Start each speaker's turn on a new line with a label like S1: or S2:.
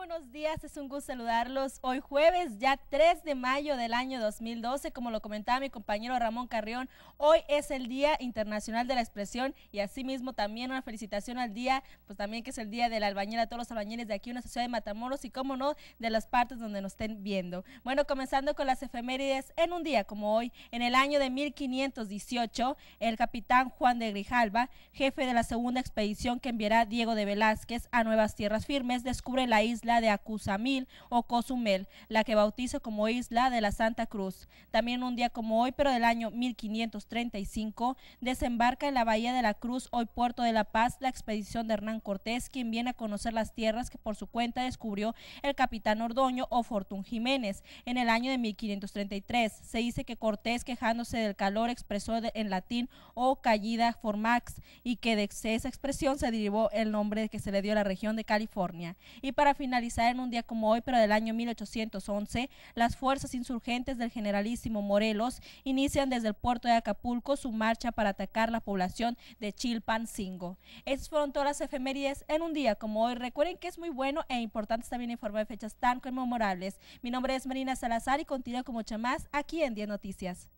S1: buenos días, es un gusto saludarlos. Hoy jueves, ya 3 de mayo del año 2012, como lo comentaba mi compañero Ramón Carrión, hoy es el Día Internacional de la Expresión y asimismo también una felicitación al día, pues también que es el Día de la albañera a todos los albañiles de aquí una sociedad de Matamoros y como no, de las partes donde nos estén viendo. Bueno, comenzando con las efemérides, en un día como hoy, en el año de 1518, el capitán Juan de Grijalva, jefe de la segunda expedición que enviará Diego de Velázquez a nuevas tierras firmes, descubre la isla de Acusamil o Cozumel, la que bautiza como isla de la Santa Cruz. También un día como hoy, pero del año 1535, desembarca en la Bahía de la Cruz, hoy puerto de La Paz, la expedición de Hernán Cortés, quien viene a conocer las tierras que por su cuenta descubrió el capitán Ordoño o Fortun Jiménez en el año de 1533. Se dice que Cortés, quejándose del calor, expresó en latín o oh, callida formax y que de esa expresión se derivó el nombre que se le dio a la región de California. Y para final realizar en un día como hoy, pero del año 1811, las fuerzas insurgentes del generalísimo Morelos inician desde el puerto de Acapulco su marcha para atacar la población de Chilpancingo. Estas fueron todas las efemérides en un día como hoy. Recuerden que es muy bueno e importante también informar de fechas tan conmemorables. Mi nombre es Marina Salazar y continúo como chamás aquí en 10 Noticias.